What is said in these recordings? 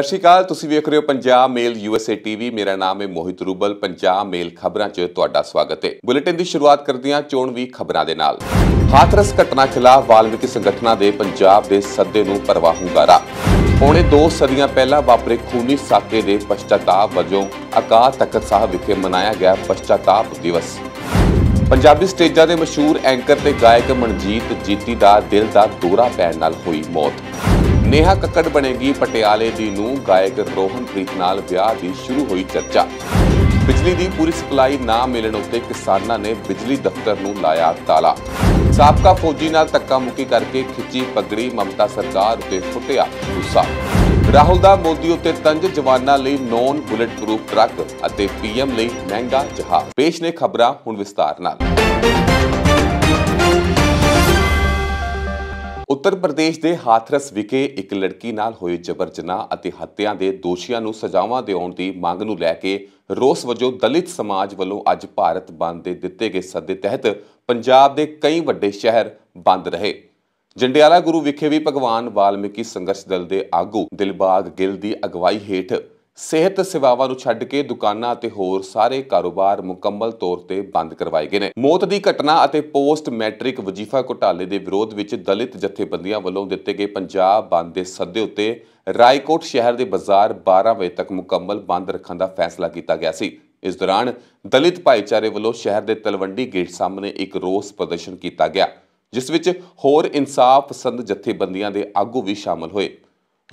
ਸਤਿ ਸ਼੍ਰੀ ਅਕਾਲ ਤੁਸੀਂ ਵੇਖ ਰਹੇ ਹੋ ਪੰਜਾਬ ਮੇਲ ਯੂਐਸਏ ਟੀਵੀ ਮੇਰਾ ਨਾਮ ਹੈ ਮੋਹਿਤ ਰੂਬਲ ਪੰਜਾਬ ਮੇਲ ਖਬਰਾਂ 'ਚ ਤੁਹਾਡਾ ਸਵਾਗਤ ਹੈ ਬੁਲੇਟਿਨ ਦੀ ਸ਼ੁਰੂਆਤ ਕਰਦਿਆਂ ਚੋਣ ਵੀ ਖਬਰਾਂ ਦੇ ਨਾਲ ਹਾਥਰਸ ਘਟਨਾ ਖਿਲਾਫ ਵਾਲਮੀਕੀ ਸੰਗਠਨਾਂ ਦੇ ਪੰਜਾਬ ਦੇ ਸੱਦੇ ਨੂੰ ਪਰਵਾਹ ਹੁਣੇ ਪੌਣੇ 2 ਸਦੀਆਂ ਪਹਿਲਾਂ ਵਾਪਰੇ ਖੂਨੀ ਸਾਕੇ ਦੇ ਪਛਤਾਤਾਪ ਵਜੋਂ ਅਕਾਲ ਤਖਤ ਸਾਹਿਬ ਵਿਖੇ ਮਨਾਇਆ ਗਿਆ ਪਛਤਾਤਾਪ ਦਿਵਸ ਪੰਜਾਬੀ ਸਟੇਜਾਂ ਦੇ ਮਸ਼ਹੂਰ ਐਂਕਰ ਤੇ ਗਾਇਕ ਮਨਜੀਤ ਜੀਤੀ ਦਾ ਦਿਲ ਦਾ ਦੌਰਾ ਪੈਣ ਨਾਲ ਹੋਈ ਮੌਤ ਨੇਹਾ ਕੱਕੜ ਬਣੇਗੀ ਪਟਿਆਲੇ ਦੀ ਨੂੰ ਗਾਇਕ ਰੋਹਨਪ੍ਰੀਤ ਨਾਲ ਵਿਆਹ ਦੀ ਸ਼ੁਰੂ ਹੋਈ ਚਰਚਾ ਬਿਜਲੀ ਦੀ ਪੂਰੀ ਸਪਲਾਈ ਨਾ ਮਿਲਣ ਉੱਤੇ ਕਿਸਾਨਾਂ ਨੇ ਬਿਜਲੀ ਦਫ਼ਤਰ ਨੂੰ ਲਾਇਆ ਤਾਲਾ ਸਾਬਕਾ ਫੌਜੀ ਨਾਲ ਤੱਕਾ ਮੁਕੀ ਕਰਕੇ ਖਿੱਚੀ ਪਗੜੀ ਮਮਤਾ ਸਰਕਾਰ ਤੇ ਫੁੱਟਿਆ ਗੁੱਸਾ ਰਾਹੁਲ ਦਾ ਮੋਦੀ ਉੱਤੇ ਤੰਜ ਜਵਾਨਾਂ ਲਈ ਨੌਨ ਬੁਲੇਟ ਪ੍ਰੂਫ ਟਰੱਕ ਅਤੇ ਪੀਐਮ ਲਈ ਮਹਿੰਗਾ ਜਹਾਜ਼ ਪੇਸ਼ ਨੇ ਖਬਰਾਂ ਹੁਣ ਵਿਸਤਾਰ ਨਾਲ ਉੱਤਰ ਪ੍ਰਦੇਸ਼ ਦੇ ਹਾਥਰਸ ਵਿਖੇ ਇੱਕ ਲੜਕੀ ਨਾਲ ਹੋਏ ਜਬਰ ਜਨਾਹ ਅਤੇ ਹੱਤਿਆ ਦੇ ਦੋਸ਼ੀਆਂ ਨੂੰ ਸਜ਼ਾਵਾਂ ਦੇਉਣ ਦੀ ਮੰਗ ਨੂੰ ਲੈ ਕੇ ਰੋਸ ਵਜੋਂ ਦਲਿਤ ਸਮਾਜ ਵੱਲੋਂ ਅੱਜ ਭਾਰਤ ਬੰਦ ਦੇ ਦਿੱਤੇ ਗਏ ਸੱਦੇ ਤਹਿਤ ਪੰਜਾਬ ਦੇ ਕਈ ਵੱਡੇ ਸ਼ਹਿਰ ਬੰਦ ਰਹੇ ਜੰਡਿਆਲਾ ਗੁਰੂ ਵਿਖੇ ਵੀ ਭਗਵਾਨ ਵਾਲਮੀਕੀ ਸੰਘਰਸ਼ ਦਲ ਦੇ ਆਗੂ ਦਿਲਬਾਗ ਗਿੱਲ ਦੀ ਅਗਵਾਈ ਹੇਠ ਸਿਹਤ ਸੇਵਾਵਾਂ ਨੂੰ ਛੱਡ ਕੇ ਦੁਕਾਨਾਂ ਅਤੇ ਹੋਰ ਸਾਰੇ ਕਾਰੋਬਾਰ ਮੁਕੰਮਲ ਤੌਰ ਤੇ ਬੰਦ ਕਰਵਾਏ ਗਏ ਨੇ ਮੌਤ ਦੀ ਘਟਨਾ ਅਤੇ ਪੋਸਟ ਮੈਟ੍ਰਿਕ ਵਜੀਫਾ ਘੁਟਾਲੇ ਦੇ ਵਿਰੋਧ ਵਿੱਚ ਦਲਿਤ ਜਥੇਬੰਦੀਆਂ ਵੱਲੋਂ ਦਿੱਤੇ ਗਏ ਪੰਜਾਬ ਬੰਦ ਦੇ ਸੱਦੇ ਉੱਤੇ ਰਾਏਕੋਟ ਸ਼ਹਿਰ ਦੇ ਬਾਜ਼ਾਰ 12 ਵਜੇ ਤੱਕ ਮੁਕੰਮਲ ਬੰਦ ਰੱਖਣ ਦਾ ਫੈਸਲਾ ਕੀਤਾ ਗਿਆ ਸੀ ਇਸ ਦੌਰਾਨ ਦਲਿਤ ਭਾਈਚਾਰੇ ਵੱਲੋਂ ਸ਼ਹਿਰ ਦੇ ਤਲਵੰਡੀ ਗੇਟ ਸਾਹਮਣੇ ਇੱਕ ਰੋਸ ਪ੍ਰਦਰਸ਼ਨ ਕੀਤਾ ਗਿਆ ਜਿਸ ਵਿੱਚ ਹੋਰ ਇਨਸਾਫ ਪਸੰਦ ਜਥੇਬੰਦੀਆਂ ਦੇ ਆਗੂ ਵੀ ਸ਼ਾਮਲ ਹੋਏ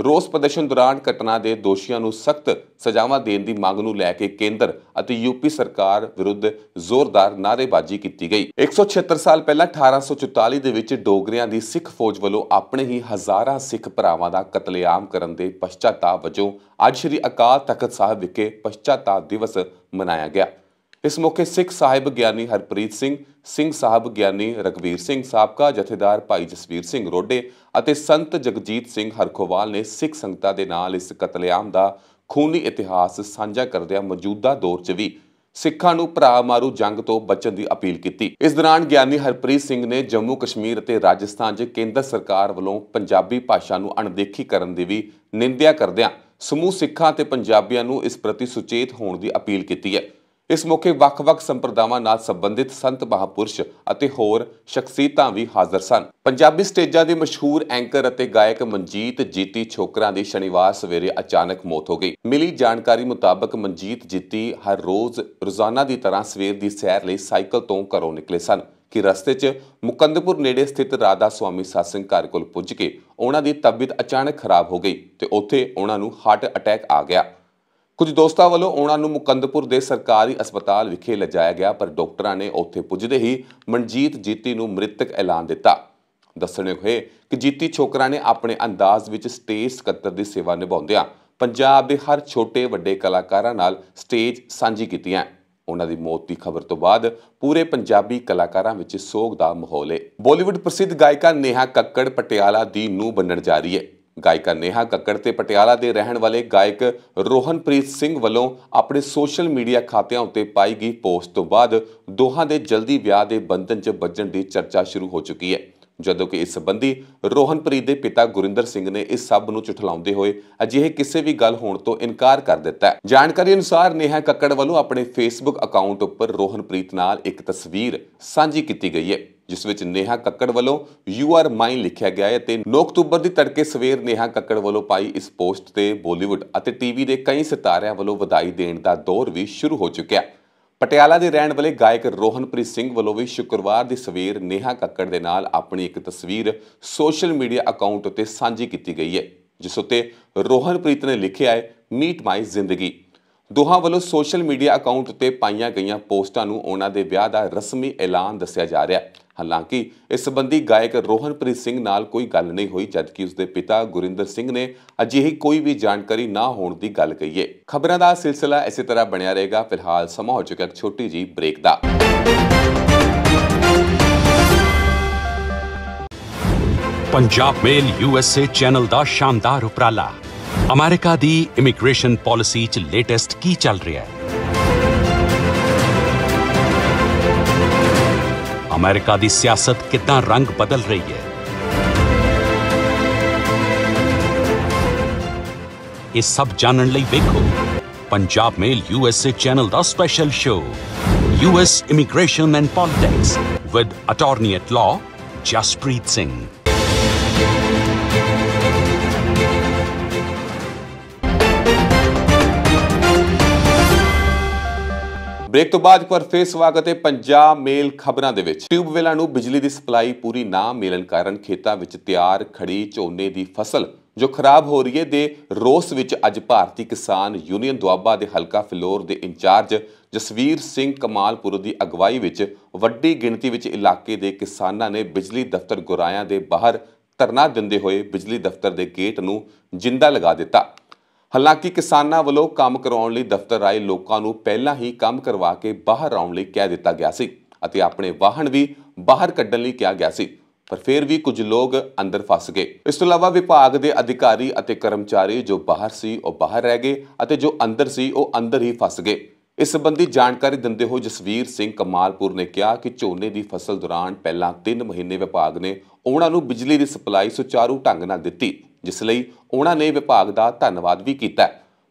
ਰੋਸ ਪ੍ਰਦਰਸ਼ਨ ਦੌਰਾਨ ਘਟਨਾ ਦੇ ਦੋਸ਼ੀਆਂ ਨੂੰ ਸਖਤ ਸਜ਼ਾਵਾਂ ਦੇਣ ਦੀ ਮੰਗ ਨੂੰ ਲੈ ਕੇ ਕੇਂਦਰ ਅਤੇ ਯੂਪੀ ਸਰਕਾਰ ਵਿਰੁੱਧ ਜ਼ੋਰਦਾਰ ਨਾਅਰੇਬਾਜ਼ੀ ਕੀਤੀ ਗਈ 176 ਸਾਲ ਪਹਿਲਾਂ 1844 ਦੇ ਵਿੱਚ ਡੋਗਰਿਆਂ ਦੀ ਸਿੱਖ ਫੌਜ ਵੱਲੋਂ ਆਪਣੇ ਹੀ ਹਜ਼ਾਰਾਂ ਸਿੱਖ ਭਰਾਵਾਂ ਦਾ ਕਤਲੇਆਮ ਕਰਨ ਦੇ ਪਛਤਾਵਾ ਵਜੋਂ ਅੱਜ ਸ੍ਰੀ ਅਕਾਲ ਤਖਤ ਸਾਹਿਬ ਵਿਖੇ ਪਛਤਾਵਾ ਦਿਵਸ ਮਨਾਇਆ ਗਿਆ ਇਸ ਮੌਕੇ ਸਿੱਖ ਸਾਹਿਬ ਗਿਆਨੀ ਹਰਪ੍ਰੀਤ ਸਿੰਘ ਸਿੰਘ ਸਾਹਿਬ ਗਿਆਨੀ ਰਗਵੀਰ ਸਿੰਘ ਸਾਬਕਾ ਜਥੇਦਾਰ ਭਾਈ ਜਸਵੀਰ ਸਿੰਘ ਰੋਡੇ ਅਤੇ ਸੰਤ ਜਗਜੀਤ ਸਿੰਘ ਹਰਖੋਵਾਲ ਨੇ ਸਿੱਖ ਸੰਗਤਾਂ ਦੇ ਨਾਲ ਇਸ ਕਤਲੇਆਮ ਦਾ ਖੂਨੀ ਇਤਿਹਾਸ ਸਾਂਝਾ ਕਰਦਿਆਂ ਮੌਜੂਦਾ ਦੌਰ 'ਚ ਵੀ ਸਿੱਖਾਂ ਨੂੰ ਭਰਾ ਮਾਰੂ ਜੰਗ ਤੋਂ ਬਚਣ ਦੀ ਅਪੀਲ ਕੀਤੀ ਇਸ ਦੌਰਾਨ ਗਿਆਨੀ ਹਰਪ੍ਰੀਤ ਸਿੰਘ ਨੇ ਜੰਮੂ ਕਸ਼ਮੀਰ ਅਤੇ ਰਾਜਸਥਾਨ 'ਚ ਕੇਂਦਰ ਸਰਕਾਰ ਵੱਲੋਂ ਪੰਜਾਬੀ ਭਾਸ਼ਾ ਨੂੰ ਅਣਦੇਖੀ ਕਰਨ ਦੀ ਵੀ ਨਿੰਦਿਆ ਕਰਦਿਆਂ ਸਮੂਹ ਸਿੱਖਾਂ ਤੇ ਪੰਜਾਬੀਆਂ ਨੂੰ ਇਸ ਪ੍ਰਤੀ ਸੁਚੇਤ ਹੋਣ ਦੀ ਅਪੀਲ ਕੀਤੀ ਹੈ ਇਸ ਮੌਕੇ ਵੱਖ-ਵੱਖ ਸੰਪਰਦਾਵਾਂ ਨਾਲ ਸੰਬੰਧਿਤ ਸੰਤ ਮਹਾਪੁਰਸ਼ ਅਤੇ ਹੋਰ ਸ਼ਖਸੀਅਤਾਂ ਵੀ ਹਾਜ਼ਰ ਸਨ ਪੰਜਾਬੀ ਸਟੇਜਾਂ ਦੇ ਮਸ਼ਹੂਰ ਐਂਕਰ ਅਤੇ ਗਾਇਕ ਮਨਜੀਤ ਜੀਤੀ ਛੋਕਰਾਂ ਦੀ ਸ਼ਨੀਵਾਰ ਸਵੇਰੇ ਅਚਾਨਕ ਮੌਤ ਹੋ ਗਈ ਮਿਲੀ ਜਾਣਕਾਰੀ ਮੁਤਾਬਕ ਮਨਜੀਤ ਜੀਤੀ ਹਰ ਰੋਜ਼ ਰੋਜ਼ਾਨਾ ਦੀ ਤਰ੍ਹਾਂ ਸਵੇਰ ਦੀ ਸੈਰ ਲਈ ਸਾਈਕਲ ਤੋਂ ਘਰੋਂ ਨਿਕਲੇ ਸਨ ਕਿ ਰਸਤੇ 'ਚ ਮੁਕੰਦਪੁਰ ਨੇੜੇ ਸਥਿਤ ਰਾਧਾ ਸੁਆਮੀ ਸਾਸਿੰਘ ਘਰ ਕੋਲ ਪੁੱਜ ਕੇ ਉਹਨਾਂ ਦੀ ਤਬੀਅਤ ਅਚਾਨਕ ਖਰਾਬ ਹੋ ਗਈ ਤੇ ਉੱਥੇ ਉਹਨਾਂ ਨੂੰ ਹਾਰਟ ਅਟੈਕ ਆ ਗਿਆ ਕੁਝ ਦੋਸਤਾਂ ਵੱਲੋਂ ਉਹਨਾਂ ਨੂੰ ਮੁਕੰਦਪੁਰ ਦੇ ਸਰਕਾਰੀ ਹਸਪਤਾਲ ਵਿਖੇ ਲਿਜਾਇਆ ਗਿਆ ਪਰ ਡਾਕਟਰਾਂ ਨੇ ਉੱਥੇ ਪੁੱਜਦੇ ਹੀ ਮਨਜੀਤ ਜੀਤੀ ਨੂੰ ਮ੍ਰਿਤਕ ਐਲਾਨ ਦਿੱਤਾ ਦੱਸਣੇ ਹੋਏ ਕਿ ਜੀਤੀ ਛੋਕਰਾ ਨੇ ਆਪਣੇ ਅੰਦਾਜ਼ ਵਿੱਚ ਸਟੇਜ ਸਕੱਤਰ ਦੀ ਸੇਵਾ ਨਿਭਾਉਂਦਿਆਂ ਪੰਜਾਬ ਦੇ ਹਰ ਛੋਟੇ ਵੱਡੇ ਕਲਾਕਾਰਾਂ ਨਾਲ ਸਟੇਜ ਸਾਂਝੀ ਕੀਤੀਆਂ ਉਹਨਾਂ ਦੀ ਮੌਤ ਦੀ ਖਬਰ ਤੋਂ ਬਾਅਦ ਪੂਰੇ ਪੰਜਾਬੀ ਕਲਾਕਾਰਾਂ ਵਿੱਚ ਸੋਗ ਦਾ ਮਾਹੌਲ ਹੈ ਬਾਲੀਵੁੱਡ ਪ੍ਰਸਿੱਧ ਗਾਇਕਾ ਨੇਹਾ ਕੱਕੜ ਪਟਿਆਲਾ ਦੀ ਨੂੰ ਬੰਨਣ ਜਾ ਰਹੀ ਹੈ ਗਾਇਕਾ ਨੇਹਾ ਕੱਕੜ ਤੇ ਪਟਿਆਲਾ ਦੇ ਰਹਿਣ ਵਾਲੇ ਗਾਇਕ ਰੋਹਨਪ੍ਰੀਤ ਸਿੰਘ ਵੱਲੋਂ ਆਪਣੇ ਸੋਸ਼ਲ ਮੀਡੀਆ ਖਾਤਿਆਂ ਉੱਤੇ ਪਾਈ ਗਈ ਪੋਸਟ ਤੋਂ ਬਾਅਦ ਦੋਹਾਂ ਦੇ ਜਲਦੀ ਵਿਆਹ ਦੇ ਬੰਧਨ 'ਚ ਵੱਜਣ ਦੀ ਚਰਚਾ ਸ਼ੁਰੂ ਹੋ ਚੁੱਕੀ ਹੈ ਜਦੋਂ ਕਿ ਇਸ ਸੰਬੰਧੀ ਰੋਹਨਪ੍ਰੀਤ ਦੇ ਪਿਤਾ ਗੁਰਿੰਦਰ ਸਿੰਘ ਨੇ ਇਸ ਸਭ ਨੂੰ ਚਿਠਲਾਉਂਦੇ ਹੋਏ ਅਜਿਹੇ ਕਿਸੇ ਵੀ ਗੱਲ ਹੋਣ ਤੋਂ ਇਨਕਾਰ ਕਰ ਦਿੱਤਾ ਹੈ ਜਾਣਕਾਰੀ ਅਨੁਸਾਰ ਨੇਹਾ ਕੱਕੜ ਵੱਲੋਂ ਆਪਣੇ ਫੇਸਬੁੱਕ ਅਕਾਊਂਟ ਉੱਪਰ ਰੋਹਨਪ੍ਰੀਤ ਨਾਲ ਇੱਕ ਤਸਵੀਰ ਸਾਂਝੀ ਕੀਤੀ ਗਈ ਹੈ ਜਿਸ ਵਿੱਚ ਨੇਹਾ ਕੱਕੜ ਵੱਲੋਂ ਯੂ ਆਰ ਮਾਈਨ ਲਿਖਿਆ ਗਿਆ ਹੈ ਤੇ 9 ਅਕਤੂਬਰ ਦੀ ਤੜਕੇ ਸਵੇਰ ਨੇਹਾ ਕੱਕੜ ਵੱਲੋਂ ਪਾਈ ਇਸ ਪੋਸਟ ਤੇ ਬਾਲੀਵੁੱਡ ਅਤੇ ਟੀਵੀ ਦੇ ਕਈ ਸਿਤਾਰਿਆਂ ਵੱਲੋਂ ਵਧਾਈ ਦੇਣ ਦਾ ਦੌਰ ਵੀ ਸ਼ੁਰੂ ਹੋ ਚੁੱਕਿਆ ਹੈ ਪਟਿਆਲਾ ਦੇ ਰਹਿਣ ਵਾਲੇ ਗਾਇਕ ਰੋਹਨਪ੍ਰੀਤ ਸਿੰਘ ਵੱਲੋਂ ਵੀ ਸ਼ੁੱਕਰਵਾਰ ਦੀ ਸਵੇਰ ਨੇਹਾ ਕੱਕੜ ਦੇ ਨਾਲ ਆਪਣੀ ਇੱਕ ਤਸਵੀਰ ਸੋਸ਼ਲ ਮੀਡੀਆ ਅਕਾਊਂਟ ਉੱਤੇ ਸਾਂਝੀ ਕੀਤੀ ਗਈ ਹੈ ਜਿਸ ਉੱਤੇ ਰੋਹਨਪ੍ਰੀਤ ਨੇ ਲਿਖਿਆ ਹੈ ਮੀਟ ਮਾਈ ਜ਼ਿੰਦਗੀ ਦੋਹਾਂ ਵੱਲੋਂ ਸੋਸ਼ਲ ਮੀਡੀਆ ਅਕਾਊਂਟ ਉੱਤੇ ਪਾਈਆਂ ਗਈਆਂ ਪੋਸਟਾਂ ਨੂੰ ਉਹਨਾਂ ਦੇ ਵਿਆਹ ਦਾ ਰਸਮੀ ਐਲਾਨ ਦੱਸਿਆ ਜਾ ਰਿਹਾ ਹੈ ਹਾਲਾਂਕਿ ਇਸ ਸੰਬੰਧੀ ਗਾਇਕ ਰੋਹਨਪ੍ਰੀਤ ਸਿੰਘ ਨਾਲ ਕੋਈ ਗੱਲ ਨਹੀਂ ਹੋਈ ਜਦਕਿ ਉਸਦੇ ਪਿਤਾ ਗੁਰਿੰਦਰ ਸਿੰਘ ਨੇ ਅਜਿਹੀ ਕੋਈ ਵੀ ਜਾਣਕਾਰੀ ਨਾ ਹੋਣ ਦੀ ਗੱਲ ਕਹੀ ਹੈ ਖਬਰਾਂ ਦਾ ਸਿਲਸਿਲਾ ਇਸੇ ਤਰ੍ਹਾਂ ਬਣਿਆ ਰਹੇਗਾ ਫਿਲਹਾਲ ਸਮਾਂ ਹੋ ਚੁੱਕਾ ਛੋਟੀ ਜੀ ਬ੍ਰੇਕ ਦਾ ਪੰਜਾਬ मेल ਯੂਐਸਏ ਚੈਨਲ ਦਾ ਸ਼ਾਨਦਾਰ ਉਪਰਾਲਾ ਅਮਰੀਕਾ ਦੀ ਇਮੀਗ੍ਰੇਸ਼ਨ ਪਾਲਿਸੀ 'ਚ ਲੇਟੈਸਟ ਕੀ ਚੱਲ ਰਿਹਾ ਹੈ ਅਮਰੀਕਾ ਦੀ ਸਿਆਸਤ ਕਿਦਾਂ ਰੰਗ ਬਦਲ ਰਹੀ ਹੈ ਇਹ ਸਭ ਜਾਣਨ ਲਈ ਵੇਖੋ ਪੰਜਾਬ ਮੇਲ ਯੂਐਸਏ ਚੈਨਲ ਦਾ special show US immigration and politics with attorney at law Jaspreet Singh break ਤੋਂ ਬਾਅਦ ਇੱਕ ਵਾਰ ਫੇਰ ਸਵਾਗਤ ਹੈ ਪੰਜਾਬ ਮੇਲ ਖਬਰਾਂ ਦੇ ਵਿੱਚ ਟਿਊਬਵੈਲਾਂ ਨੂੰ ਬਿਜਲੀ ਦੀ ਸਪਲਾਈ ਪੂਰੀ ਨਾ ਮਿਲਣ ਕਾਰਨ ਖੇਤਾਂ ਵਿੱਚ ਤਿਆਰ ਖੜੀ ਝੋਨੇ ਦੀ ਫਸਲ ਜੋ ਖਰਾਬ ਹੋ ਰਹੀ ਹੈ ਦੇ ਰੋਸ ਵਿੱਚ ਅੱਜ ਭਾਰਤੀ ਕਿਸਾਨ ਯੂਨੀਅਨ ਦੁਆਬਾ ਦੇ ਹਲਕਾ ਫਲੋਰ ਦੇ ਇੰਚਾਰਜ ਜਸਵੀਰ ਸਿੰਘ ਕਮਾਲਪੁਰ ਦੀ ਅਗਵਾਈ ਵਿੱਚ ਵੱਡੀ ਗਿਣਤੀ ਵਿੱਚ ਇਲਾਕੇ ਦੇ ਕਿਸਾਨਾਂ ਨੇ ਬਿਜਲੀ ਦਫ਼ਤਰ ਗੁਰਾਇਆਂ ਦੇ ਬਾਹਰ ਧਰਨਾ ਦਿੰਦੇ ਹੋਏ ਬਿਜਲੀ ਦਫ਼ਤਰ ਦੇ ਗੇਟ ਨੂੰ ਜਿੰਦਾ ਲਗਾ ਦਿੱਤਾ ਹਾਲਾਂਕਿ ਕਿਸਾਨਾਂ ਵੱਲੋਂ ਕੰਮ ਕਰਾਉਣ ਲਈ ਦਫ਼ਤਰ ਆਏ ਲੋਕਾਂ ਨੂੰ ਪਹਿਲਾਂ ਹੀ ਕੰਮ ਕਰਵਾ ਕੇ ਬਾਹਰ ਆਉਣ ਲਈ ਕਹਿ ਦਿੱਤਾ ਗਿਆ ਸੀ ਅਤੇ ਆਪਣੇ ਵਾਹਨ ਵੀ ਬਾਹਰ ਕੱਢਣ ਲਈ ਕਿਹਾ ਗਿਆ ਸੀ ਪਰ ਫਿਰ ਵੀ ਕੁਝ ਲੋਕ ਅੰਦਰ ਫਸ ਗਏ ਇਸ ਤੋਂ ਇਲਾਵਾ ਵਿਭਾਗ ਦੇ ਅਧਿਕਾਰੀ ਅਤੇ ਕਰਮਚਾਰੀ ਜੋ ਬਾਹਰ ਸੀ ਉਹ ਬਾਹਰ ਰਹਿ ਗਏ ਅਤੇ ਜੋ ਅੰਦਰ ਸੀ ਉਹ ਅੰਦਰ ਹੀ ਫਸ ਗਏ ਇਸ ਸੰਬੰਧੀ ਜਾਣਕਾਰੀ ਦਿੰਦੇ ਹੋ ਜਸਵੀਰ ਸਿੰਘ ਕਮਾਲਪੁਰ ਨੇ ਕਿਹਾ ਕਿ ਝੋਨੇ ਦੀ ਫਸਲ ਦੌਰਾਨ ਪਹਿਲਾਂ 3 ਮਹੀਨੇ ਵਿਭਾਗ ਨੇ ਉਹਨਾਂ ਨੂੰ ਬਿਜਲੀ ਦੀ ਸਪਲਾਈ ਸੁਚਾਰੂ ਢੰਗ ਨਾਲ ਦਿੱਤੀ ਜਿਸ ਲਈ ਉਹਨਾਂ ਨੇ ਵਿਭਾਗ ਦਾ ਧੰਨਵਾਦ ਵੀ ਕੀਤਾ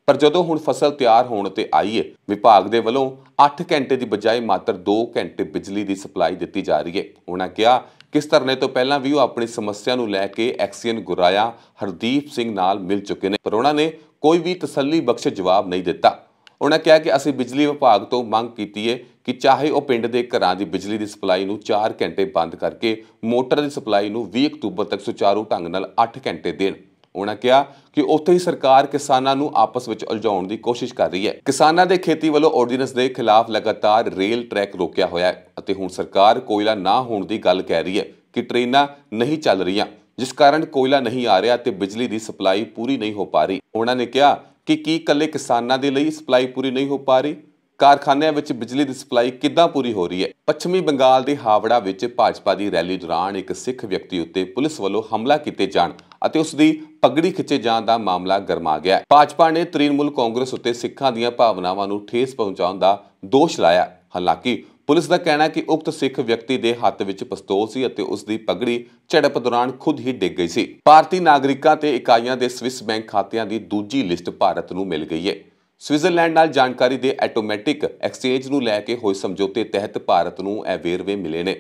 ਪਰ ਜਦੋਂ ਹੁਣ ਫਸਲ ਤਿਆਰ ਹੋਣ ਤੇ ਆਈ ਹੈ ਵਿਭਾਗ ਦੇ ਵੱਲੋਂ 8 ਘੰਟੇ ਦੀ ਬਜਾਏ ਮਾਤਰ 2 ਘੰਟੇ ਬਿਜਲੀ ਦੀ ਸਪਲਾਈ ਦਿੱਤੀ ਜਾ ਰਹੀ ਹੈ ਉਹਨਾਂ ਕਿਹਾ ਕਿਸ ਧਰਨੇ ਤੋਂ ਪਹਿਲਾਂ ਵੀ ਉਹ ਆਪਣੀ ਸਮੱਸਿਆ ਨੂੰ ਲੈ ਕੇ ਐਕਸੀਅਨ ਗੁਰਾਇਆ ਹਰਦੀਪ ਸਿੰਘ ਨਾਲ ਮਿਲ ਚੁੱਕੇ ਨੇ ਪਰ ਉਹਨਾਂ ਨੇ ਕੋਈ ਵੀ ਤਸੱਲੀ ਬਖਸ਼ ਜਵਾਬ ਨਹੀਂ ਦਿੱਤਾ ਉਹਨਾਂ ਕਿਹਾ ਕਿ ਅਸੀਂ ਬਿਜਲੀ ਵਿਭਾਗ ਤੋਂ ਮੰਗ ਕੀਤੀ ਹੈ ਕਿ ਚਾਹੇ ਉਹ ਪਿੰਡ ਦੇ ਘਰਾਂ ਦੀ ਬਿਜਲੀ ਦੀ ਸਪਲਾਈ ਨੂੰ 4 ਘੰਟੇ ਬੰਦ ਕਰਕੇ ਮੋਟਰ ਦੀ ਸਪਲਾਈ ਨੂੰ 20 ਅਕਤੂਬਰ ਤੱਕ ਸੁਚਾਰੂ ਢੰਗ ਨਾਲ 8 ਘੰਟੇ ਦੇਣ ਉਹਨਾਂ ਕਿਹਾ ਕਿ ਉੱਥੇ ਹੀ ਸਰਕਾਰ ਕਿਸਾਨਾਂ ਨੂੰ ਆਪਸ ਵਿੱਚ ਉਲਝਾਉਣ ਦੀ ਕੋਸ਼ਿਸ਼ ਕਰ ਰਹੀ ਹੈ ਕਿਸਾਨਾਂ ਦੇ ਖੇਤੀ ਵੱਲੋਂ ਆਰਡੀਨੈਂਸ ਦੇ ਖਿਲਾਫ ਲਗਾਤਾਰ ਰੇਲ ਟਰੈਕ ਰੋਕਿਆ ਹੋਇਆ ਹੈ ਅਤੇ ਹੁਣ ਸਰਕਾਰ ਕੋਇਲਾ ਨਾ ਹੋਣ ਦੀ ਗੱਲ ਕਹਿ ਰਹੀ ਹੈ ਕਿ ਟ੍ਰੇਨਾਂ ਨਹੀਂ ਚੱਲ ਰਹੀਆਂ ਜਿਸ ਕਾਰਨ ਕੋਇਲਾ ਨਹੀਂ ਆ ਰਿਹਾ ਤੇ ਬਿਜਲੀ ਦੀ ਸਪਲਾਈ ਪੂਰੀ ਨਹੀਂ ਹੋ ਪਾ ਰਹੀ ਉਹਨਾਂ ਨੇ ਕਿਹਾ ਕਿ ਕੀ ਇਕੱਲੇ ਕਿਸਾਨਾਂ ਦੇ ਲਈ ਸਪਲਾਈ ਪੂਰੀ ਨਹੀਂ ਹੋ ਪਾ ਰਹੀ ਕਾਰਖਾਨਿਆਂ ਵਿੱਚ ਬਿਜਲੀ ਦੀ ਸਪਲਾਈ ਕਿੱਦਾਂ ਪੂਰੀ ਹੋ ਰਹੀ ਹੈ ਪੱਛਮੀ ਬੰਗਾਲ ਦੇ ਹਾਵੜਾ ਵਿੱਚ ਭਾਜਪਾ ਦੀ ਰੈਲੀ ਦੌਰਾਨ ਇੱਕ ਸਿੱਖ ਵਿਅਕਤੀ ਉੱਤੇ ਪੁਲਿਸ ਵੱਲੋਂ ਹਮਲਾ ਕੀਤੇ ਜਾਣ ਅਤੇ ਉਸ ਦੀ ਪਗੜੀ ਖਿੱਚੇ ਜਾਣ ਦਾ ਮਾਮਲਾ ਗਰਮਾ ਗਿਆ ਭਾਜਪਾ ਨੇ ਤ੍ਰਿਣਮੂਲ ਕਾਂਗਰਸ ਉੱਤੇ ਸਿੱਖਾਂ ਦੀਆਂ ਭਾਵਨਾਵਾਂ ਨੂੰ ਠੇਸ ਪਹੁੰਚਾਉਣ ਦਾ ਦੋਸ਼ ਲਾਇਆ ਹਾਲਾਂਕਿ ਪੁਲਿਸ ਦਾ ਕਹਿਣਾ ਹੈ ਕਿ ਉਕਤ ਸਿੱਖ ਵਿਅਕਤੀ ਦੇ ਹੱਥ ਵਿੱਚ ਪਿਸਤੌਲ ਸੀ ਅਤੇ ਉਸ ਦੀ ਪਗੜੀ ਝੜਪ ਦੌਰਾਨ ਖੁਦ ਹੀ ਡਿੱਗ ਗਈ ਸੀ ਭਾਰਤੀ ਨਾਗਰਿਕਾਂ ਤੇ ਇਕਾਈਆਂ ਦੇ ਸਵਿਸ ਬੈਂਕ ਖਾਤਿਆਂ ਦੀ ਦੂਜੀ ਲਿਸਟ ਭਾਰਤ ਨੂੰ ਮਿਲ ਗਈ ਹੈ ਸਵਿਟਜ਼ਰਲੈਂਡ ਨਾਲ ਜਾਣਕਾਰੀ ਦੇ ਆਟੋਮੈਟਿਕ ਐਕਸਚੇਂਜ ਨੂੰ ਲੈ ਕੇ ਹੋਏ ਸਮਝੌਤੇ ਤਹਿਤ ਭਾਰਤ ਨੂੰ ਇਹ ਵੇਰਵੇ ਮਿਲੇ ਨੇ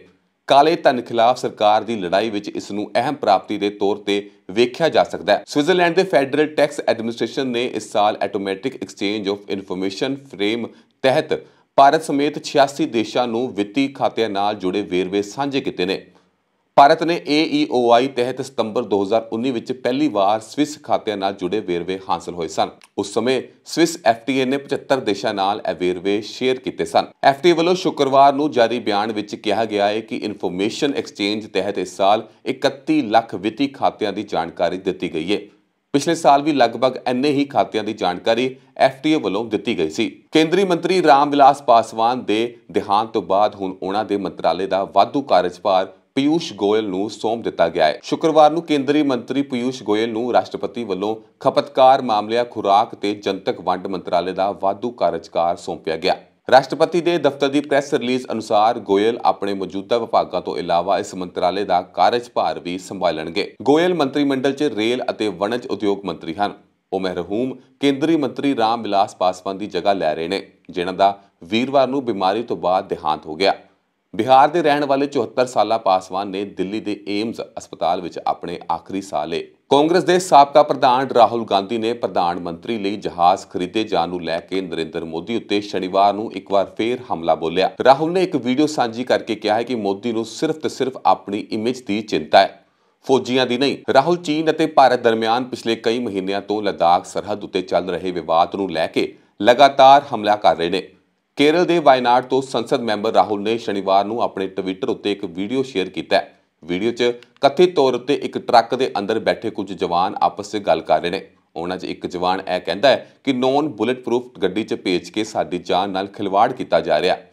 ਕਾਲੇ ਧਨ ਖਿਲਾਫ ਸਰਕਾਰ ਦੀ ਲੜਾਈ ਵਿੱਚ ਇਸ ਨੂੰ ਅਹਿਮ ਪ੍ਰਾਪਤੀ ਦੇ ਤੌਰ ਤੇ ਵੇਖਿਆ ਜਾ ਸਕਦਾ ਹੈ ਸਵਿਟਜ਼ਰਲੈਂਡ ਦੇ ਫੈਡਰਲ ਟੈਕਸ ਐਡਮਿਨਿਸਟ੍ਰੇਸ਼ਨ ਨੇ ਇਸ ਸਾਲ automatic exchange of information frame ਤਹਿਤ ਭਾਰਤ ਸਮੇਤ 86 ਦੇਸ਼ਾਂ ਨੂੰ ਵਿੱਤੀ ਖਾਤਿਆਂ ਨਾਲ ਜੁੜੇ ਵੇਰਵੇ ਸਾਂਝੇ ਕੀਤੇ ਨੇ ਭਾਰਤ ਨੇ AEOI ਤਹਿਤ ਸਤੰਬਰ 2019 ਵਿੱਚ ਪਹਿਲੀ ਵਾਰ ਸਵਿਸ ਖਾਤਿਆਂ ਨਾਲ ਜੁੜੇ ਵੇਰਵੇ ਹਾਸਲ ਹੋਏ ਸਨ ਉਸ ਸਮੇਂ ਸਵਿਸ FTA ਨੇ 75 ਦੇਸ਼ਾਂ ਨਾਲ ਇਹ ਵੇਰਵੇ ਸ਼ੇਅਰ ਕੀਤੇ ਸਨ FTA ਵੱਲੋਂ ਸ਼ੁੱਕਰਵਾਰ ਨੂੰ ਜਾਰੀ ਬਿਆਨ ਵਿੱਚ ਕਿਹਾ ਗਿਆ ਹੈ ਕਿ ਇਨਫੋਰਮੇਸ਼ਨ ਐਕਸਚੇਂਜ ਤਹਿਤ ਇਸ ਸਾਲ 31 ਲੱਖ ਵਿੱਤੀ ਖਾਤਿਆਂ ਦੀ ਜਾਣਕਾਰੀ ਦਿੱਤੀ ਗਈ ਹੈ ਪਿਛਲੇ ਸਾਲ ਵੀ ਲਗਭਗ ਐਨੇ ਹੀ ਖਾਤਿਆਂ ਦੀ ਜਾਣਕਾਰੀ ਐਫਟੀਏ ਵੱਲੋਂ ਦਿੱਤੀ ਗਈ ਸੀ ਕੇਂਦਰੀ ਮੰਤਰੀ ਰਾਮ ਵਿਲਾਸ ਪਾਸਵਾਨ ਦੇ ਦੇਹਾਂਤ ਤੋਂ ਬਾਅਦ ਹੁਣ ਉਹਨਾਂ ਦੇ ਮੰਤਰਾਲੇ ਦਾ ਵਾਧੂ ਕਾਰਜਭਾਰ ਪਿਊਸ਼ ਗੋਇਲ ਨੂੰ ਸੌਂਪ ਦਿੱਤਾ ਗਿਆ ਹੈ ਸ਼ੁੱਕਰਵਾਰ ਨੂੰ ਕੇਂਦਰੀ ਮੰਤਰੀ ਪਿਊਸ਼ ਗੋਇਲ ਨੂੰ ਰਾਸ਼ਟਰਪਤੀ ਵੱਲੋਂ ਖਪਤਕਾਰ ਮਾਮਲਿਆਂ ਖੁਰਾਕ ਤੇ ਜਨਤਕ ਵੰਡ ਮੰਤਰਾਲੇ ਦਾ ਵਾਧੂ ਕਾਰਜਕਾਰ ਸੌਂਪਿਆ ਗਿਆ ਰਾਸ਼ਟਰਪਤੀ ਦੇ ਦਫ਼ਤਰ ਦੀ ਪ੍ਰੈਸ ਰਿਲੀਜ਼ ਅਨੁਸਾਰ ਗੋਇਲ ਆਪਣੇ ਮੌਜੂਦਾ ਵਿਭਾਗਾਂ ਤੋਂ ਇਲਾਵਾ ਇਸ ਮੰਤਰਾਲੇ ਦਾ ਕਾਰਜਭਾਰ ਵੀ ਸੰਭਾਲਣਗੇ ਗੋਇਲ ਮੰਤਰੀ ਮੰਡਲ 'ਚ ਰੇਲ ਅਤੇ ਵਣਜ ਉਦਯੋਗ ਮੰਤਰੀ ਹਨ ਉਹ ਮਹਿਰੂਮ ਕੇਂਦਰੀ ਮੰਤਰੀ ਰਾਮ ਵਿਲਾਸ ਪਾਸਵਾਨ ਦੀ ਜਗ੍ਹਾ ਲੈ ਰਹੇ ਨੇ ਜਿਨ੍ਹਾਂ ਦਾ ਵੀਰਵਾਰ ਨੂੰ ਬਿਮਾਰੀ ਤੋਂ ਬਾਅਦ ਦੇਹਾਂਤ ਹੋ ਗਿਆ ਬਿਹਾਰ ਦੇ ਰਹਿਣ ਵਾਲੇ 74 ਸਾਲਾ ਪਾਸਵਾਨ ਨੇ ਦਿੱਲੀ ਦੇ ਏਮਜ਼ ਹਸਪਤਾਲ ਵਿੱਚ ਆਪਣੇ ਆਖਰੀ ਸਾਲੇ ਕਾਂਗਰਸ ਦੇ ਸਾਬਕਾ ਪ੍ਰਧਾਨ ਰਾਹੁਲ ਗਾਂਧੀ ਨੇ ਪ੍ਰਧਾਨ ਮੰਤਰੀ ਲਈ ਜਹਾਜ਼ ਖਰੀਦੇ ਜਾਣ ਨੂੰ ਲੈ ਕੇ ਨਰਿੰਦਰ ਮੋਦੀ ਉੱਤੇ ਸ਼ਨੀਵਾਰ ਨੂੰ ਇੱਕ ਵਾਰ ਫੇਰ ਹਮਲਾ ਬੋਲਿਆ ਰਾਹੁਲ ਨੇ ਇੱਕ ਵੀਡੀਓ ਸਾਂਝੀ ਕਰਕੇ ਕਿਹਾ ਹੈ ਕਿ ਮੋਦੀ ਨੂੰ ਸਿਰਫ ਤੇ ਸਿਰਫ ਆਪਣੀ ਇਮੇਜ ਦੀ ਚਿੰਤਾ ਹੈ ਫੌਜੀਆਂ ਦੀ ਨਹੀਂ ਰਾਹੁਲ ਚੀਨ ਅਤੇ ਭਾਰਤ ਦਰਮਿਆਨ ਪਿਛਲੇ ਕਈ ਮਹੀਨਿਆਂ ਤੋਂ ਲਦਾਖ ਸਰਹੱਦ ਉੱਤੇ ਚੱਲ ਰਹੇ ਵਿਵਾਦ ਨੂੰ ਲੈ ਕੇ ਲਗਾਤਾਰ ਹਮਲਾ ਕਰ ਰਹੇ ਨੇ ਕੇਰਲ ਦੇ ਵਾਇਨਾਰਡ ਤੋਂ ਸੰਸਦ ਮੈਂਬਰ ਰਾਹੁਲ ਨੇ ਸ਼ਨੀਵਾਰ ਨੂੰ ਆਪਣੇ ਟਵਿੱਟਰ ਉੱਤੇ ਇੱਕ ਵੀਡੀਓ ਸ਼ੇਅਰ ਕੀਤਾ ਹੈ ਵੀਡੀਓ 'ਚ ਕਥਿਤ ਤੌਰ ਉੱਤੇ ਇੱਕ ਟਰੱਕ ਦੇ ਅੰਦਰ ਬੈਠੇ ਕੁਝ ਜਵਾਨ ਆਪਸ ਵਿੱਚ ਗੱਲ ਕਰ ਰਹੇ ਨੇ ਉਹਨਾਂ 'ਚ ਇੱਕ ਜਵਾਨ ਇਹ ਕਹਿੰਦਾ ਹੈ ਕਿ ਨੌਨ ਬੁਲੇਟ ਪ੍ਰੂਫ ਗੱਡੀ 'ਚ ਭੇਜ ਕੇ ਸਾਡੀ ਜਾਨ ਨਾਲ ਖਿਲਵਾੜ ਕੀਤਾ ਜਾ ਰਿਹਾ ਹੈ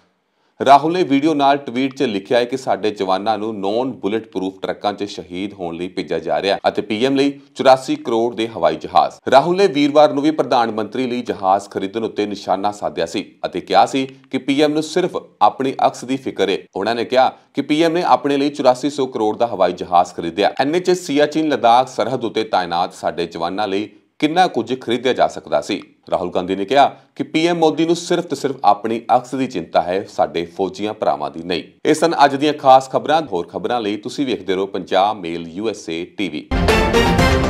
ਰਾਹੁਲ ਨੇ ਵੀਡੀਓ ਨਾਲ ਟਵੀਟ 'ਚ ਲਿਖਿਆ ਹੈ ਕਿ ਸਾਡੇ ਜਵਾਨਾਂ ਨੂੰ ਨੌਨ ਬੁਲੇਟ ਪ੍ਰੂਫ ਟਰੱਕਾਂ 'ਚ ਸ਼ਹੀਦ ਹੋਣ ਲਈ ਭੇਜਿਆ ਜਾ ਰਿਹਾ ਅਤੇ ਪੀਐਮ ਲਈ 84 ਕਰੋੜ ਦੇ ਹਵਾਈ ਜਹਾਜ਼ ਰਾਹੁਲ ਨੇ ਵੀਰਵਾਰ ਨੂੰ ਵੀ ਪ੍ਰਧਾਨ ਮੰਤਰੀ ਲਈ ਜਹਾਜ਼ ਖਰੀਦਣ ਉੱਤੇ ਨਿਸ਼ਾਨਾ ਸਾਧਿਆ ਸੀ ਅਤੇ ਕਿਹਾ ਸੀ ਕਿ ਪੀਐਮ ਨੂੰ ਸਿਰਫ ਆਪਣੀ ਅਕਸ ਦੀ ਫਿਕਰ ਹੈ ਉਹਨਾਂ ਨੇ ਕਿਹਾ ਕਿ ਪੀਐਮ ਨੇ ਆਪਣੇ ਲਈ 8400 ਕਰੋੜ ਦਾ ਹਵਾਈ ਜਹਾਜ਼ ਖਰੀਦਿਆ ਐਨਐਚਐਸ ਸੀਆਚਿਨ ਲਦਾਖ ਸਰਹੱਦ ਉੱਤੇ ਤਾਇਨਾਤ ਸਾਡੇ ਜਵਾਨਾਂ ਲਈ ਕਿੰਨਾ ਕੁਝ ਖਰੀਦਿਆ ਜਾ ਸਕਦਾ ਸੀ ਰਾਹੁਲ ਗਾਂਧੀ ਨੇ ਕਿਹਾ ਕਿ ਪੀਐਮ ਮੋਦੀ ਨੂੰ ਸਿਰਫ ਤੇ ਸਿਰਫ ਆਪਣੀ ਅਕਸ ਦੀ ਚਿੰਤਾ ਹੈ ਸਾਡੇ ਫੌਜੀਆਂ ਭਰਾਵਾਂ ਦੀ ਨਹੀਂ ਇਹ ਸਨ ਅੱਜ ਦੀਆਂ ਖਾਸ ਖਬਰਾਂ ਹੋਰ ਖਬਰਾਂ ਲਈ ਤੁਸੀਂ ਵੇਖਦੇ ਰਹੋ ਪੰਜਾਬ ਮੇਲ ਯੂਐਸਏ ਟੀਵੀ